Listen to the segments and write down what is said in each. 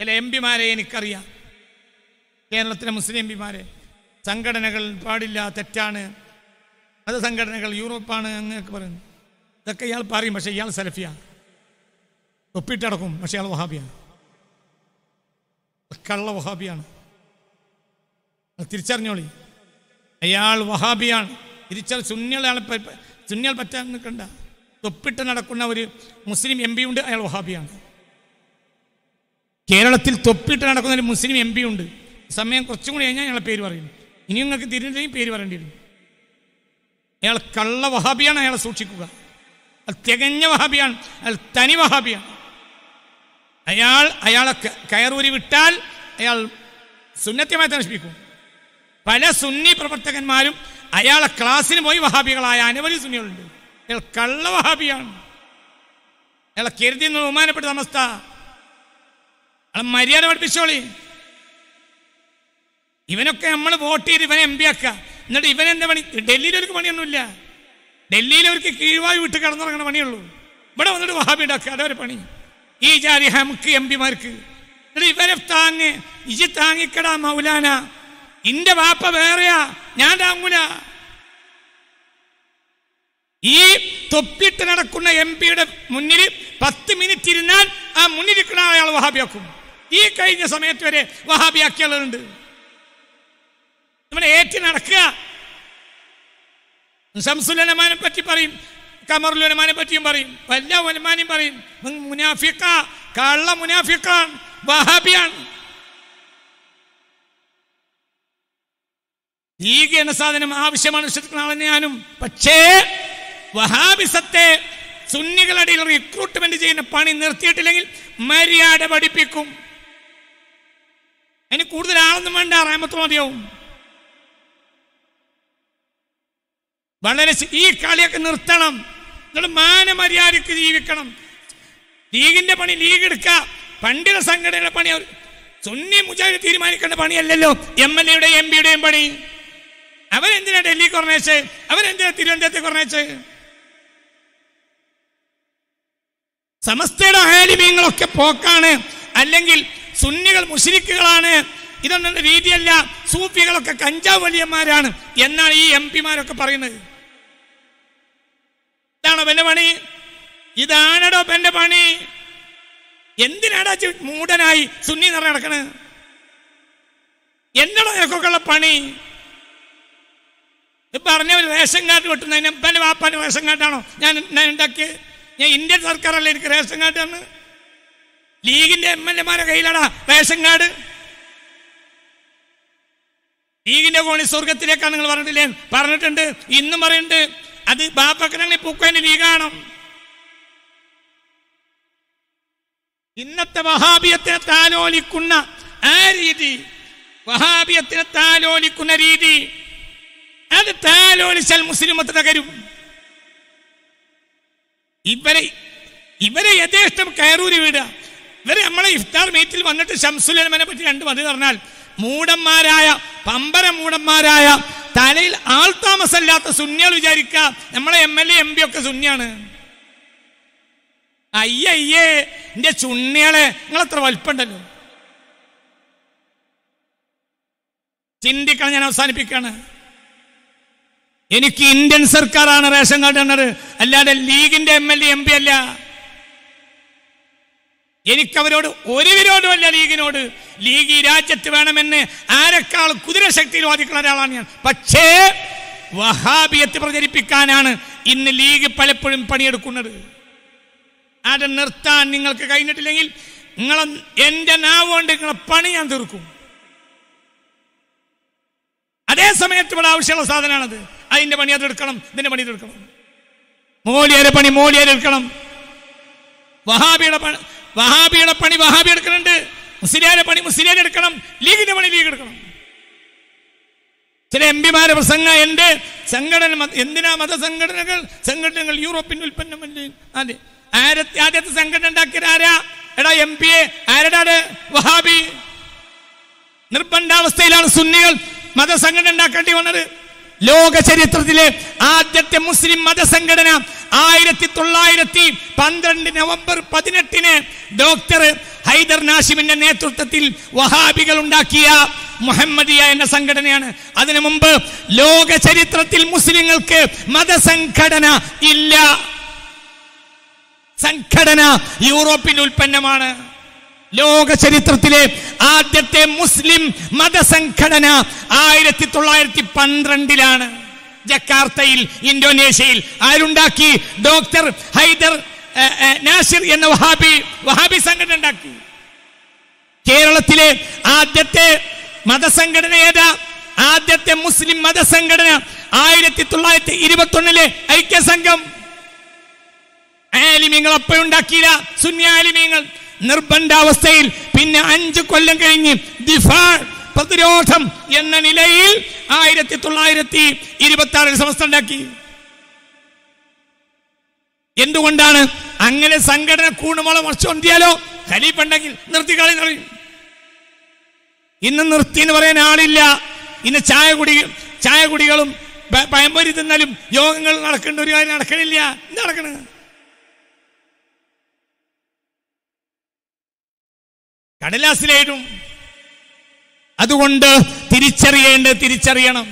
ചില എം പിമാരെ എനിക്കറിയാം കേരളത്തിലെ മുസ്ലിം എം പിമാരെ സംഘടനകൾ പാടില്ല തെറ്റാണ് അത് സംഘടനകൾ യൂറോപ്പാണ് അങ്ങനെയൊക്കെ പറയുന്നു ഇതൊക്കെ ഇയാൾ പറയും പക്ഷേ ഇയാൾ സെൽഫിയാണ് ഒപ്പിട്ടടക്കും പക്ഷേ ഇയാൾ വഹാബിയാണ് കള്ള വഹാബിയാണ് തിരിച്ചറിഞ്ഞോളി അയാൾ വഹാബിയാണ് തിരിച്ചാൽ സുന്യളയാളെ സുന്യൽ പറ്റാൻ നിൽക്കണ്ട തൊപ്പിട്ട് നടക്കുന്ന ഒരു മുസ്ലിം എം പി ഉണ്ട് അയാൾ വഹാബിയാണ് കേരളത്തിൽ തൊപ്പിട്ട് നടക്കുന്ന ഒരു മുസ്ലിം എം പി ഉണ്ട് സമയം കുറച്ചും കൂടി കഴിഞ്ഞാൽ ഞങ്ങളെ പേര് പറയും ഇനി നിങ്ങൾക്ക് തിരിഞ്ഞില്ലെങ്കിൽ പേര് പറയേണ്ടി വരും അയാൾ കള്ള വഹാബിയാണ് അയാളെ സൂക്ഷിക്കുക അയാൾ തികഞ്ഞ വഹാബിയാണ് അയാൾ തനി വഹാബിയാണ് അയാൾ അയാളെ കയറൂരി വിട്ടാൽ അയാൾ സുന്നത്യമായി നശിപ്പിക്കും പല സുന്നി പ്രവർത്തകന്മാരും അയാളെ ക്ലാസ്സിന് പോയി വഹാബികളായ അനവധി സുന്നികളുണ്ട് അയാൾ കള്ള വഹാബിയാണ് അയാളെ കരുതി ബഹുമാനപ്പെട്ട സമസ്ത അത് മര്യാദ പഠിപ്പിച്ചോളി ഇവനൊക്കെ നമ്മൾ വോട്ട് ചെയ്ത് ഇവനെ എം പി ആക്കുക എന്നിട്ട് ഇവൻ എന്താ പണി ഡൽഹിയിലൊരു പണിയൊന്നുമില്ല ഡൽഹിയിലവർക്ക് കീഴ്വായു വിട്ട് കടന്നിറങ്ങണ പണിയുള്ളൂ ഇവിടെ വന്നിട്ട് വഹാബി ഉണ്ടാക്കുക അതൊരു പണി ഈ ജാതി ഹമുക്ക് എം പിമാർക്ക് എന്നിട്ട് ഇവരെ താങ്ങ് ഇജി താങ്ങിക്കടാ മൗലാന ഇന്റെ വാപ്പ വേറെയാ ഞാൻ താങ്ങൂല ഈ തൊപ്പിട്ട് നടക്കുന്ന എം പിയുടെ മുന്നിൽ പത്ത് മിനിറ്റ് ഇരുന്നാൽ ആ മുന്നിലിരിക്കുന്ന അയാൾ വഹാബിയാക്കും ഈ കഴിഞ്ഞ സമയത്ത് വരെ വഹാബിയാക്കിയുള്ളവരുണ്ട് നമ്മളെ ഏറ്റി നടക്കുക ശംസുലനമാനെ പറ്റി പറയും കമറുലനമാനെ പറ്റിയും പറയും വല്ല ഉലമാനെയും പറയും മുനാഫിക്ക കള്ള മുനാഫിക്കാണ് വഹാബിയാണ് ലീഗ് എന്ന സാധനം ആവശ്യമാണ് വിശ്വസിക്കുന്ന ഞാനും പക്ഷേ വഹാബിസത്തെ സുന്നികളുടെ റിക്രൂട്ട്മെന്റ് ചെയ്യുന്ന പണി നിർത്തിയിട്ടില്ലെങ്കിൽ മര്യാദ പഠിപ്പിക്കും അതിന് കൂടുതൽ ആളൊന്നും വേണ്ട റഹമത്ത് മതിയാവും വളരെ ഈ കളിയൊക്കെ നിർത്തണം നിങ്ങൾ മാനമര്യാദക്ക് ജീവിക്കണം ലീഗിന്റെ പണി ലീഗ് എടുക്ക പണ്ഡിത സംഘടനയുടെ പണി സുന്നി മുജാഹിദ് തീരുമാനിക്കേണ്ട പണിയല്ലല്ലോ എം എൽ എയുടെ എം പിയുടെയും പണി അവരെന്തിനാ ഡൽഹി കുറഞ്ഞേച്ച് അവരെന്തിനാ തിരുവനന്തപുരത്ത് കുറഞ്ഞേച്ച് സമസ്തയുടെ ആലിമ്യങ്ങളൊക്കെ പോക്കാണ് അല്ലെങ്കിൽ സുന്നികൾ മുഷിരിക്കുകളാണ് ഇതൊന്നും രീതിയല്ല സൂഫികളൊക്കെ കഞ്ചാവ് വലിയന്മാരാണ് എന്നാണ് ഈ എം പിമാരൊക്കെ പറയുന്നത് ഇതാണ് അവന്റെ പണി ഇതാണോ എന്റെ പണി എന്തിനാടാ മൂടനായി സുന്നി നിറ നടക്കണ് എന്നടോ ഞങ്ങൾക്കൊക്കെയുള്ള പണി പറഞ്ഞ റേഷൻ കാർഡ് കിട്ടുന്നതിന് എപ്പൻ്റെ വാപ്പാൻ്റെ റേഷൻ കാർഡാണോ ഞാൻ ഞാൻ ഉണ്ടാക്കിയത് ഞാൻ ഇന്ത്യൻ സർക്കാരല്ലേ എനിക്ക് റേഷൻ കാർഡാണ് ലീഗിന്റെ എം എൽ എമാരെ കയ്യിലാടാ റേഷൻ കാർഡ് ലീഗിന്റെ കോണി സ്വർഗത്തിലേക്കാണ് നിങ്ങൾ പറഞ്ഞിട്ടില്ലേ പറഞ്ഞിട്ടുണ്ട് ഇന്നും പറയുന്നുണ്ട് അത് ബാപ്പക്കനങ്ങളെ പൂക്കോന്റെ ലീഗാണ് ഇന്നത്തെ വഹാബിയത്തെ താലോലിക്കുന്ന ആ രീതി വഹാബിയത്തിനെ താലോലിക്കുന്ന രീതി അത് താലോലിച്ചാൽ മുസ്ലിമത്ത് തകരും ഇവരെ ഇവരെ യഥേഷ്ടം കയറൂരി വിടുക ഇവർ നമ്മളെ ഇഫ്താർ മീറ്റിൽ വന്നിട്ട് ഷംസുലമനെ പറ്റി രണ്ട് മതി പറഞ്ഞാൽ മൂടന്മാരായ പമ്പര മൂടന്മാരായ തലയിൽ ആൾ താമസമല്ലാത്ത സുന്നികൾ വിചാരിക്കുക നമ്മളെ M L A M P ഒക്കെ സുന്നിയാണ് അയ്യയ്യേ എന്റെ ചുണ്ണികളെ അത്ര വലിപ്പുണ്ടല്ലോ ചിന്തിക്കണം ഞാൻ അവസാനിപ്പിക്കുകയാണ് എനിക്ക് ഇന്ത്യൻ സർക്കാരാണ് റേഷൻ കാർഡ് എന്നത് അല്ലാതെ ലീഗിന്റെ M L A M P അല്ല എനിക്കവരോട് ഒരു വിരോധമല്ല ലീഗിനോട് ലീഗ് ഈ രാജ്യത്ത് വേണമെന്ന് ആരെക്കാൾ കുതിരശക്തിയിൽ വാദിക്കുന്ന ഒരാളാണ് ഞാൻ പക്ഷേ വഹാബിയത്ത് പ്രചരിപ്പിക്കാനാണ് ഇന്ന് ലീഗ് പലപ്പോഴും പണിയെടുക്കുന്നത് അത് നിർത്താൻ നിങ്ങൾക്ക് കഴിഞ്ഞിട്ടില്ലെങ്കിൽ നിങ്ങളെ എന്റെ നാവ് കൊണ്ട് നിങ്ങളെ പണി ഞാൻ തീർക്കും അതേ സമയത്ത് ഇവിടെ ആവശ്യമുള്ള സാധനമാണത് അതിന്റെ പണി അതെടുക്കണം ഇതിന്റെ പണി ഇതെടുക്കണം മോലിയരെ പണി മോലിയരെ എടുക്കണം വഹാബിയുടെ പണി വഹാബിയുടെ പണി വഹാബി എടുക്കുന്നുണ്ട് മുസ്ലിയാരെ പണി മുസ്ലിയാർ എടുക്കണം ലീഗിന്റെ പണി ലീഗ് എടുക്കണം ചില എം പിമാരെ പ്രസംഗ എന്റെ സംഘടന എന്തിനാ മതസംഘടനകൾ സംഘടനകൾ യൂറോപ്യൻ ഉൽപ്പന്നമല്ലേ അതെ ആരത്തെ ആദ്യത്തെ സംഘടന ഉണ്ടാക്കിയത് ആരാ എടാ എം പി എ വഹാബി നിർബന്ധാവസ്ഥയിലാണ് സുന്നികൾ മതസംഘടന ഉണ്ടാക്കേണ്ടി വന്നത് ലോക ചരിത്രത്തിലെ ആദ്യത്തെ മുസ്ലിം മതസംഘടന ആയിരത്തി തൊള്ളായിരത്തി പന്ത്രണ്ട് നവംബർ പതിനെട്ടിന് ഡോക്ടർ ഹൈദർ നാഷിമിന്റെ നേതൃത്വത്തിൽ വഹാബികൾ ഉണ്ടാക്കിയ മുഹമ്മദിയ എന്ന സംഘടനയാണ് അതിനു മുമ്പ് ലോക ചരിത്രത്തിൽ മുസ്ലിങ്ങൾക്ക് മതസംഘടന ഇല്ല സംഘടന യൂറോപ്യൻ ഉൽപ്പന്നമാണ് ലോക ചരിത്രത്തിലെ ആദ്യത്തെ മുസ്ലിം മതസംഘടന ആയിരത്തി തൊള്ളായിരത്തി പന്ത്രണ്ടിലാണ് ജക്കാർത്തയിൽ ഇന്തോനേഷ്യയിൽ ആരുണ്ടാക്കി ഡോക്ടർ ഹൈദർ നാസിർ എന്ന വഹാബി വഹാബി സംഘടന ഉണ്ടാക്കി കേരളത്തിലെ ആദ്യത്തെ മതസംഘടന ഏതാ ആദ്യത്തെ മുസ്ലിം മതസംഘടന ആയിരത്തി തൊള്ളായിരത്തി ഇരുപത്തി ഒന്നിലെ ഐക്യസംഘം ആലിമ്യങ്ങൾ അപ്പോഴുണ്ടാക്കിയില്ല സുന്യാലിമ്യങ്ങൾ നിർബന്ധാവസ്ഥയിൽ പിന്നെ അഞ്ചു കൊല്ലം കഴിഞ്ഞ് ദിഫാ പ്രതിരോധം എന്ന നിലയിൽ ആയിരത്തി തൊള്ളായിരത്തി ഇരുപത്തി ആറിൽ സംസ്ഥ ഉണ്ടാക്കി എന്തുകൊണ്ടാണ് അങ്ങനെ സംഘടന കൂണുമോളം വർഷം എന്തിയാലോ ഖലീഫ് ഉണ്ടെങ്കിൽ നിർത്തിക്കളി നിറയും ഇന്ന് നിർത്തി എന്ന് പറയാൻ ആളില്ല ഇന്ന് ചായ കുടി ചായ കുടികളും പയമ്പൊരി തിന്നാലും യോഗങ്ങൾ നടക്കേണ്ട ഒരു കാര്യം നടക്കണില്ല നടക്കണ കടലാസിലായിട്ടും അതുകൊണ്ട് തിരിച്ചറിയേണ്ട തിരിച്ചറിയണം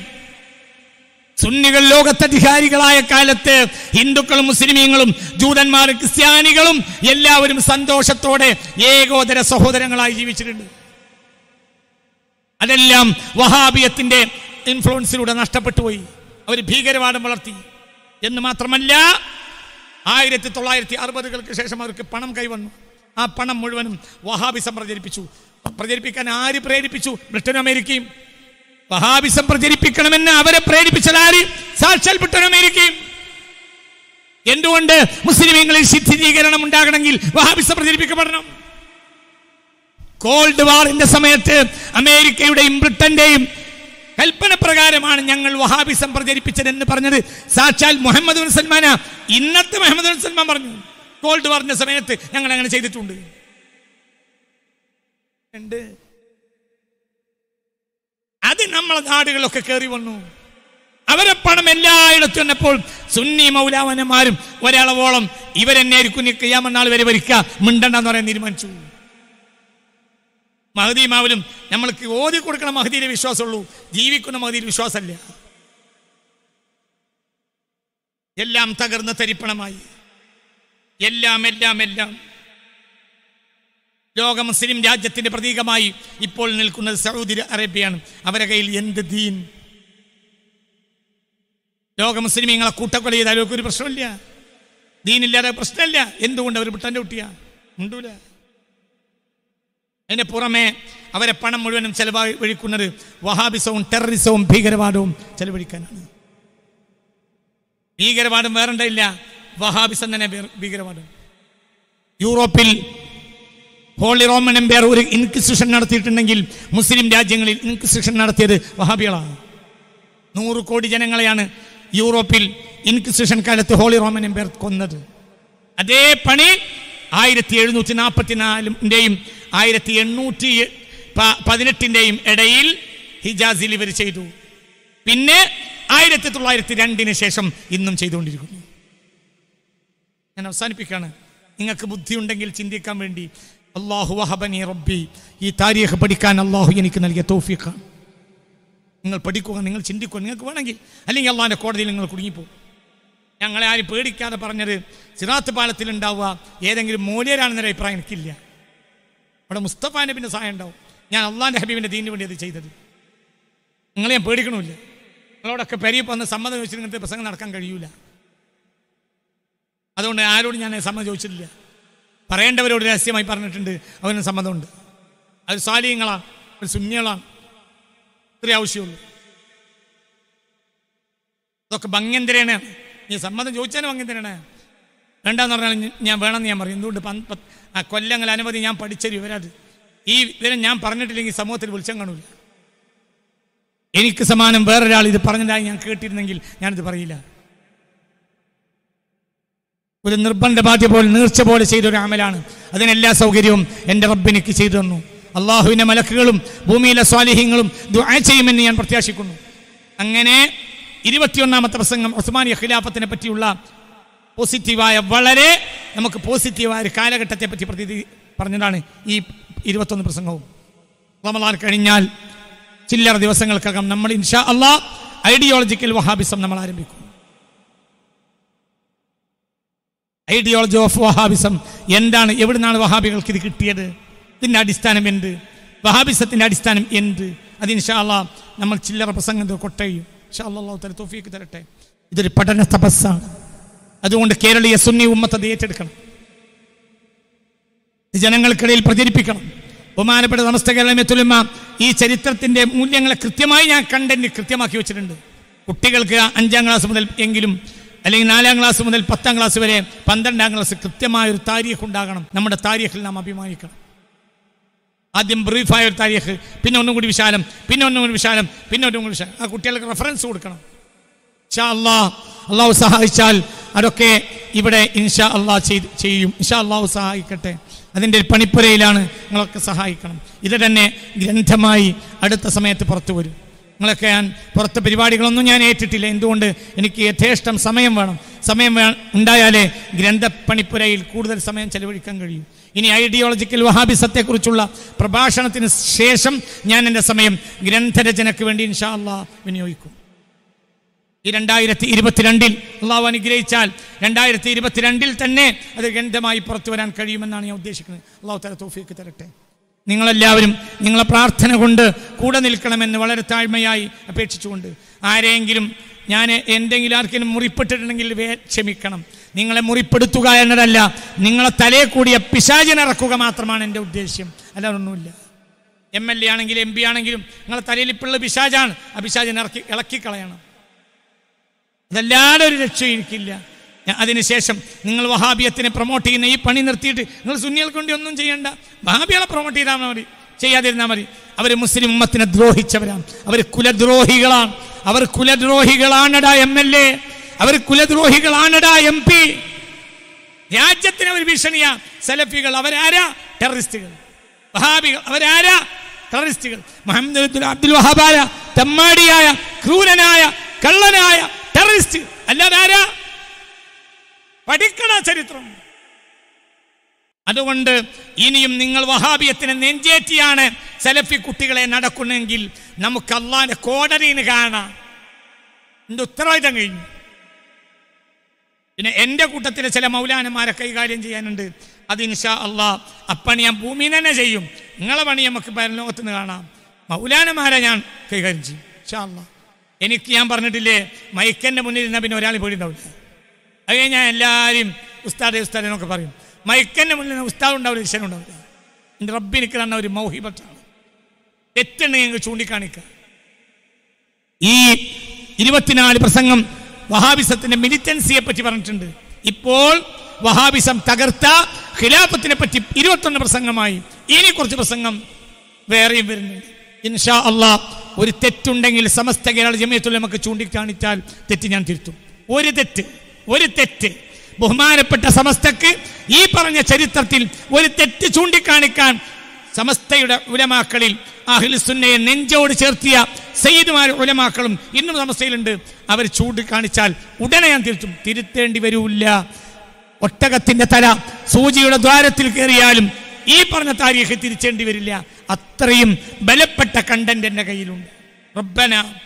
സുന്നികൾ ലോകത്തധികാരികളായ കാലത്ത് ഹിന്ദുക്കളും മുസ്ലിമീങ്ങളും ജൂതന്മാരും ക്രിസ്ത്യാനികളും എല്ലാവരും സന്തോഷത്തോടെ ഏകോദര സഹോദരങ്ങളായി ജീവിച്ചിട്ടുണ്ട് അതെല്ലാം വഹാബിയത്തിന്റെ ഇൻഫ്ലുവൻസിലൂടെ നഷ്ടപ്പെട്ടു പോയി അവർ ഭീകരവാദം വളർത്തി എന്ന് മാത്രമല്ല ആയിരത്തി തൊള്ളായിരത്തി അറുപതുകൾക്ക് ശേഷം അവർക്ക് പണം കൈവന്നു ആ പണം മുഴുവനും വഹാബിസം പ്രചരിപ്പിച്ചു പ്രചരിപ്പിക്കാൻ ആര് പ്രേരിപ്പിച്ചു ബ്രിട്ടൻ അമേരിക്കയും വഹാബിസം പ്രചരിപ്പിക്കണമെന്ന് അവരെ പ്രേരിപ്പിച്ചത് ആര് സാക്ഷാൽ ബ്രിട്ടൻ അമേരിക്കയും എന്തുകൊണ്ട് മുസ്ലിമീങ്ങളിൽ ശിദ്ധീകരണം ഉണ്ടാകണമെങ്കിൽ വഹാബിസം പ്രചരിപ്പിക്കപ്പെടണം കോൾഡ് വാറിന്റെ സമയത്ത് അമേരിക്കയുടെയും ബ്രിട്ടന്റെയും കൽപ്പന പ്രകാരമാണ് ഞങ്ങൾ വഹാബിസം പ്രചരിപ്പിച്ചതെന്ന് പറഞ്ഞത് സാക്ഷാൽ മുഹമ്മദ് സൽമാന ഇന്നത്തെ മുഹമ്മദ് സൽമാൻ പറഞ്ഞു കോൾഡ് വാറിന്റെ സമയത്ത് ഞങ്ങൾ അങ്ങനെ ചെയ്തിട്ടുണ്ട് ഉണ്ട് അത് നമ്മളെ നാടുകളൊക്കെ കയറി വന്നു അവരെ പണം എല്ലായിടത്തും എന്നപ്പോൾ സുന്നി മൗലാവനന്മാരും ഒരളവോളം ഇവരെന്നെ കുഞ്ഞിക്കയ്യാമണ്ണാൾ വരെ വരിക്ക മിണ്ടണ്ടെന്ന് പറയാൻ തീരുമാനിച്ചു മഹദീമാവിലും നമ്മൾക്ക് ഓതി കൊടുക്കണ മഹദിയിലെ വിശ്വാസമുള്ളൂ ജീവിക്കുന്ന മഹദിയിൽ വിശ്വാസമല്ല എല്ലാം തകർന്ന തരിപ്പണമായി എല്ലാം എല്ലാം എല്ലാം ലോക മുസ്ലിം രാജ്യത്തിൻ്റെ പ്രതീകമായി ഇപ്പോൾ നിൽക്കുന്നത് സൗദി അറേബ്യയാണ് അവരുടെ കയ്യിൽ എന്ത് ദീൻ ലോക മുസ്ലിം നിങ്ങളെ കൂട്ടക്കൊല ചെയ്താലും അവർക്ക് ഒരു പ്രശ്നമില്ല ദീനില്ലാതെ പ്രശ്നമില്ല എന്തുകൊണ്ട് അവർ ബ്രിട്ടൻ്റെ കുട്ടിയാ ഉണ്ടൂല അതിന് പുറമെ അവരെ പണം മുഴുവനും ചെലവഴിക്കുന്നത് വഹാബിസവും ടെററിസവും ഭീകരവാദവും ചെലവഴിക്കാനാണ് ഭീകരവാദം വേറെണ്ടയില്ല വഹാബിസം തന്നെ ഭീകരവാദം യൂറോപ്പിൽ ഹോളി റോമൻ എംപയർ ഒരു ഇൻക്വിസിഷൻ നടത്തിയിട്ടുണ്ടെങ്കിൽ മുസ്ലിം രാജ്യങ്ങളിൽ ഇൻക്വിസിഷൻ നടത്തിയത് വഹാബികളാണ് നൂറ് കോടി ജനങ്ങളെയാണ് യൂറോപ്പിൽ ഇൻക്വിസിഷൻ കാലത്ത് ഹോളി റോമൻ എംപയർ കൊന്നത് അതേ പണി ആയിരത്തി എഴുന്നൂറ്റി നാൽപ്പത്തിനാലിൻ്റെയും ആയിരത്തി എണ്ണൂറ്റി പതിനെട്ടിൻ്റെയും ഇടയിൽ ഹിജാസിൽ ഇവർ ചെയ്തു പിന്നെ ആയിരത്തി തൊള്ളായിരത്തി രണ്ടിന് ശേഷം ഇന്നും ചെയ്തുകൊണ്ടിരിക്കുന്നു ഞാൻ അവസാനിപ്പിക്കുകയാണ് നിങ്ങൾക്ക് ബുദ്ധിയുണ്ടെങ്കിൽ ചിന്തിക്കാൻ വേണ്ടി അള്ളാഹു വഹബനി റബ്ബി ഈ താരീഖ് പഠിക്കാൻ അള്ളാഹു എനിക്ക് നൽകിയ തോഫിക്ക നിങ്ങൾ പഠിക്കുക നിങ്ങൾ ചിന്തിക്കുക നിങ്ങൾക്ക് വേണമെങ്കിൽ അല്ലെങ്കിൽ അള്ളാഹിൻ്റെ കോടതിയിൽ നിങ്ങൾ കുടുങ്ങിപ്പോകും ഞങ്ങളെ ആരും പേടിക്കാതെ പറഞ്ഞത് സിറാത്ത് ഉണ്ടാവുക ഏതെങ്കിലും മൂല്യരാണെന്നൊരു അഭിപ്രായം എനിക്കില്ല അവിടെ മുസ്തഫ നബിൻ്റെ സഹായം ഉണ്ടാവും ഞാൻ അള്ളാഹിൻ്റെ ഹബീബിൻ്റെ ദീനു വേണ്ടി അത് ചെയ്തത് നിങ്ങളെ ഞാൻ പേടിക്കണമില്ല നിങ്ങളോടൊക്കെ പെരിയ വന്ന് സമ്മതം ചോദിച്ചിട്ട് ഇങ്ങനത്തെ പ്രസംഗം നടക്കാൻ കഴിയൂല അതുകൊണ്ട് ആരോടും ഞാൻ സമ്മതം ചോദിച്ചിട്ടില്ല പറയേണ്ടവരോട് രഹസ്യമായി പറഞ്ഞിട്ടുണ്ട് അവന് സമ്മതമുണ്ട് അത് സാലിയങ്ങളാണ് ഒരു സുന്യകളാണ് ഇത്രയും ആവശ്യമുള്ളൂ അതൊക്കെ ഭംഗ്യന്തരേണ നീ സമ്മതം ചോദിച്ചാലും ഭംഗ്യന്തരേണ രണ്ടാന്ന് പറഞ്ഞാൽ ഞാൻ വേണമെന്ന് ഞാൻ പറയും എന്തുകൊണ്ട് ആ കൊല്ലങ്ങൾ അനുമതി ഞാൻ പഠിച്ചൊരു ഇവരത് ഈ വിവരം ഞാൻ പറഞ്ഞിട്ടില്ലെങ്കിൽ സമൂഹത്തിൽ വിളിച്ചം കാണൂല എനിക്ക് സമാനം വേറൊരാൾ ഇത് പറഞ്ഞതായി ഞാൻ കേട്ടിരുന്നെങ്കിൽ ഞാനിത് പറയില്ല ഒരു നിർബന്ധ ബാധ്യ പോലെ നീർച്ച പോലെ ചെയ്തൊരു അമലാണ് അതിനെല്ലാ സൗകര്യവും എൻ്റെ റബ്ബിനിക്ക് ചെയ്തു തന്നു അള്ളാഹുവിൻ്റെ മലക്കുകളും ഭൂമിയിലെ സ്വാലിഹ്യങ്ങളും ദുആ ചെയ്യുമെന്ന് ഞാൻ പ്രത്യാശിക്കുന്നു അങ്ങനെ ഇരുപത്തിയൊന്നാമത്തെ പ്രസംഗം ഉസ്മാൻ ഖിലാഫത്തിനെ പറ്റിയുള്ള പോസിറ്റീവായ വളരെ നമുക്ക് പോസിറ്റീവായ ഒരു കാലഘട്ടത്തെ പറ്റി പ്രതി പറഞ്ഞതാണ് ഈ ഇരുപത്തൊന്ന് പ്രസംഗവും റമദാൻ കഴിഞ്ഞാൽ ചില്ലറ ദിവസങ്ങൾക്കകം നമ്മൾ ഇൻഷാ അള്ളാഹ് ഐഡിയോളജിക്കൽ വഹാബിസം നമ്മൾ ആരംഭിക്കും ഐഡിയോളജി ഓഫ് വഹാബിസം എന്താണ് നിന്നാണ് വഹാബികൾക്ക് ഇത് കിട്ടിയത് ഇതിൻ്റെ അടിസ്ഥാനം എന്ത് വഹാബിസത്തിൻ്റെ അടിസ്ഥാനം എന്ത് അത് ഇൻഷാല്ലാ നമ്മൾ ചില്ലറ പ്രസംഗം കൊട്ടയും ഇൻഷാല്ലാ തല തരട്ടെ ഇതൊരു പഠന തപസ്സാണ് അതുകൊണ്ട് കേരളീയ സുന്നി അത് ഏറ്റെടുക്കണം ജനങ്ങൾക്കിടയിൽ പ്രചരിപ്പിക്കണം ബഹുമാനപ്പെട്ട നമസ്ത കേരളമെത്തുലിമ ഈ ചരിത്രത്തിൻ്റെ മൂല്യങ്ങളെ കൃത്യമായി ഞാൻ കണ്ടന്റ് കൃത്യമാക്കി വെച്ചിട്ടുണ്ട് കുട്ടികൾക്ക് അഞ്ചാം ക്ലാസ് മുതൽ എങ്കിലും അല്ലെങ്കിൽ നാലാം ക്ലാസ് മുതൽ പത്താം ക്ലാസ് വരെ പന്ത്രണ്ടാം ക്ലാസ് കൃത്യമായ ഒരു താരീഖ് ഉണ്ടാകണം നമ്മുടെ താരീഖിൽ നാം അഭിമാനിക്കണം ആദ്യം ബ്രീഫായ ഒരു താരീഖ് പിന്നെ ഒന്നും കൂടി വിശാലം പിന്നെ ഒന്നും കൂടി വിശാലം പിന്നെ ഒന്നും കൂടി വിശാലം ആ കുട്ടികൾക്ക് റെഫറൻസ് കൊടുക്കണം ഇൻഷാ അള്ളാ അള്ളാഹു സഹായിച്ചാൽ അതൊക്കെ ഇവിടെ ഇൻഷാ അള്ളാഹ് ചെയ്ത് ചെയ്യും ഇൻഷാ അള്ളാഹു സഹായിക്കട്ടെ അതിൻ്റെ ഒരു പണിപ്പുരയിലാണ് നിങ്ങളൊക്കെ സഹായിക്കണം ഇത് തന്നെ ഗ്രന്ഥമായി അടുത്ത സമയത്ത് പുറത്തു വരും നിങ്ങളൊക്കെ ഞാൻ പുറത്തെ പരിപാടികളൊന്നും ഞാൻ ഏറ്റിട്ടില്ല എന്തുകൊണ്ട് എനിക്ക് യഥേഷ്ടം സമയം വേണം സമയം ഉണ്ടായാലേ ഗ്രന്ഥപ്പണിപ്പുരയിൽ കൂടുതൽ സമയം ചെലവഴിക്കാൻ കഴിയും ഇനി ഐഡിയോളജിക്കൽ വഹാബിസത്തെക്കുറിച്ചുള്ള പ്രഭാഷണത്തിന് ശേഷം ഞാൻ എൻ്റെ സമയം ഗ്രന്ഥരചനയ്ക്ക് വേണ്ടി ഇൻഷാല്ല വിനിയോഗിക്കും ഈ രണ്ടായിരത്തി ഇരുപത്തിരണ്ടിൽ അള്ളാഹു അനുഗ്രഹിച്ചാൽ രണ്ടായിരത്തി ഇരുപത്തിരണ്ടിൽ തന്നെ അത് ഗ്രന്ഥമായി പുറത്തു വരാൻ കഴിയുമെന്നാണ് ഞാൻ ഉദ്ദേശിക്കുന്നത് അള്ളാഹു തല തോഫിക്ക് തരട്ടെ നിങ്ങളെല്ലാവരും നിങ്ങളെ പ്രാർത്ഥന കൊണ്ട് കൂടെ നിൽക്കണമെന്ന് വളരെ താഴ്മയായി അപേക്ഷിച്ചുകൊണ്ട് ആരെങ്കിലും ഞാൻ എന്തെങ്കിലും ആർക്കെങ്കിലും മുറിപ്പെട്ടിട്ടുണ്ടെങ്കിൽ വേ ക്ഷമിക്കണം നിങ്ങളെ മുറിപ്പെടുത്തുക എന്നതല്ല നിങ്ങളെ തലയെ കൂടിയ പിശാചിനിറക്കുക മാത്രമാണ് എൻ്റെ ഉദ്ദേശ്യം അല്ലാതൊന്നുമില്ല എം എൽ എ ആണെങ്കിലും എം പി ആണെങ്കിലും നിങ്ങളെ തലയിൽ ഇപ്പോഴുള്ള പിശാചാണ് ആ പിശാചിനിറക്കി കളയണം അതല്ലാതെ ഒരു രക്ഷയും അതിനുശേഷം നിങ്ങൾ വഹാബിയത്തിനെ പ്രൊമോട്ട് ചെയ്യുന്ന ഈ പണി നിർത്തിയിട്ട് നിങ്ങൾ സുന്നികൾക്ക് വേണ്ടി ഒന്നും ചെയ്യണ്ട വഹാബികളെ പ്രൊമോട്ട് ചെയ്താൽ മതി ചെയ്യാതിരുന്നാൽ മതി അവർ മുസ്ലിം ഉമ്മത്തിനെ ദ്രോഹിച്ചവരാണ് അവർ കുലദ്രോഹികളാണ് അവർ കുലദ്രോഹികളാണടാ എം എൽ എ അവർ കുലദ്രോഹികളാണടാ എം പി രാജ്യത്തിന് അവർ ഭീഷണിയാ സലഫികൾ അവരാരാ ടെററിസ്റ്റുകൾ വഹാബികൾ അവരാരാ ടെററിസ്റ്റുകൾ മുഹമ്മദ് അബ്ദുൽ വഹാബായ തെമ്മാടിയായ ക്രൂരനായ കള്ളനായ ടെററിസ്റ്റ് അല്ലാതാരാ പഠിക്കണ ചരിത്രം അതുകൊണ്ട് ഇനിയും നിങ്ങൾ വഹാബിയത്തിനെ നെഞ്ചേറ്റിയാണ് സെലഫി കുട്ടികളെ നടക്കുന്നെങ്കിൽ നമുക്ക് അള്ളാന്റെ കോടതിന് കാണാം എന്റെ ഉത്തരവാദിത്തം കഴിഞ്ഞു പിന്നെ എൻ്റെ കൂട്ടത്തിലെ ചില മൗലാനന്മാരെ കൈകാര്യം ചെയ്യാനുണ്ട് അത് ഇൻഷാ അള്ളാ അപ്പണി ഞാൻ ഭൂമി തന്നെ ചെയ്യും നിങ്ങളെ പണി നമുക്ക് ലോകത്ത് നിന്ന് കാണാം മൗലാനന്മാരെ ഞാൻ കൈകാര്യം ചെയ്യും ഇൻഷാ അള്ളാ എനിക്ക് ഞാൻ പറഞ്ഞിട്ടില്ലേ മൈക്കൻ്റെ മുന്നിൽ നിന്ന പിന്നെ ഒരാൾ പോയിട്ടുണ്ടാവില്ല അത് കഴിഞ്ഞാൽ എല്ലാവരും ഉസ്താദെ ഉസ്താദെ എന്നൊക്കെ പറയും മയക്കൻ്റെ മുന്നിൽ ഉസ്താദ് ഉണ്ടാവില്ല ഈശ്വരൻ ഉണ്ടാവില്ല എൻ്റെ റബ്ബിനിക്ക് തന്ന ഒരു മൗഹിബത്താണ് എത്തണ്ണ ഞങ്ങൾ ചൂണ്ടിക്കാണിക്കുക ഈ ഇരുപത്തിനാല് പ്രസംഗം വഹാബിസത്തിന്റെ മിലിറ്റൻസിയെ പറ്റി പറഞ്ഞിട്ടുണ്ട് ഇപ്പോൾ വഹാബിസം തകർത്ത ഖിലാഫത്തിനെ പറ്റി ഇരുപത്തൊന്ന് പ്രസംഗമായി ഇനി കുറച്ച് പ്രസംഗം വേറെയും വരുന്നുണ്ട് ഇൻഷാ അള്ളാ ഒരു തെറ്റുണ്ടെങ്കിൽ സമസ്ത കേരള ജമിയത്തുള്ള നമുക്ക് ചൂണ്ടിക്കാണിച്ചാൽ തെറ്റ് ഞാൻ തിരുത്തും ഒരു തെറ്റ് ഒരു തെറ്റ് ബഹുമാനപ്പെട്ട സമസ്തക്ക് ഈ പറഞ്ഞ ചരിത്രത്തിൽ ഒരു തെറ്റ് ചൂണ്ടിക്കാണിക്കാൻ സമസ്തയുടെ ഉലമാക്കളിൽ അഹ്ലുസുന്നയെ നെഞ്ചോട് ചേർത്തിയ സയ്യിദുമാർ ഉലമാക്കളും ഇന്നും സമസ്തയിലുണ്ട് അവർ ചൂണ്ടിക്കാണിച്ചാൽ ഉടനെ ഞാൻ തിരിച്ചും തിരുത്തേണ്ടി വരൂല്ല ഒട്ടകത്തിന്റെ തല സൂചിയുടെ ദ്വാരത്തിൽ കയറിയാലും ഈ പറഞ്ഞ താരീഖ് തിരിച്ചേണ്ടി വരില്ല അത്രയും ബലപ്പെട്ട കണ്ടന്റ് എൻ്റെ കയ്യിലുണ്ട് റബ്ബന